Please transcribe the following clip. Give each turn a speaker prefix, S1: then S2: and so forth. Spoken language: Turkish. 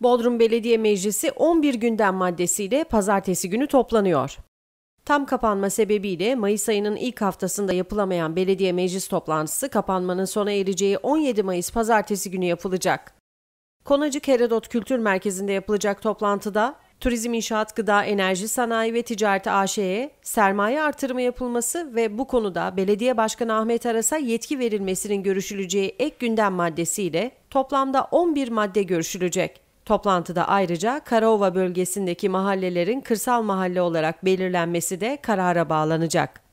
S1: Bodrum Belediye Meclisi 11 gündem maddesiyle pazartesi günü toplanıyor. Tam kapanma sebebiyle Mayıs ayının ilk haftasında yapılamayan belediye meclis toplantısı kapanmanın sona ereceği 17 Mayıs pazartesi günü yapılacak. Konacık Heredot Kültür Merkezi'nde yapılacak toplantıda Turizm İnşaat Gıda Enerji Sanayi ve Ticareti AŞ'ye sermaye artırımı yapılması ve bu konuda Belediye Başkanı Ahmet Aras'a yetki verilmesinin görüşüleceği ek gündem maddesiyle toplamda 11 madde görüşülecek. Toplantıda ayrıca Karaova bölgesindeki mahallelerin kırsal mahalle olarak belirlenmesi de karara bağlanacak.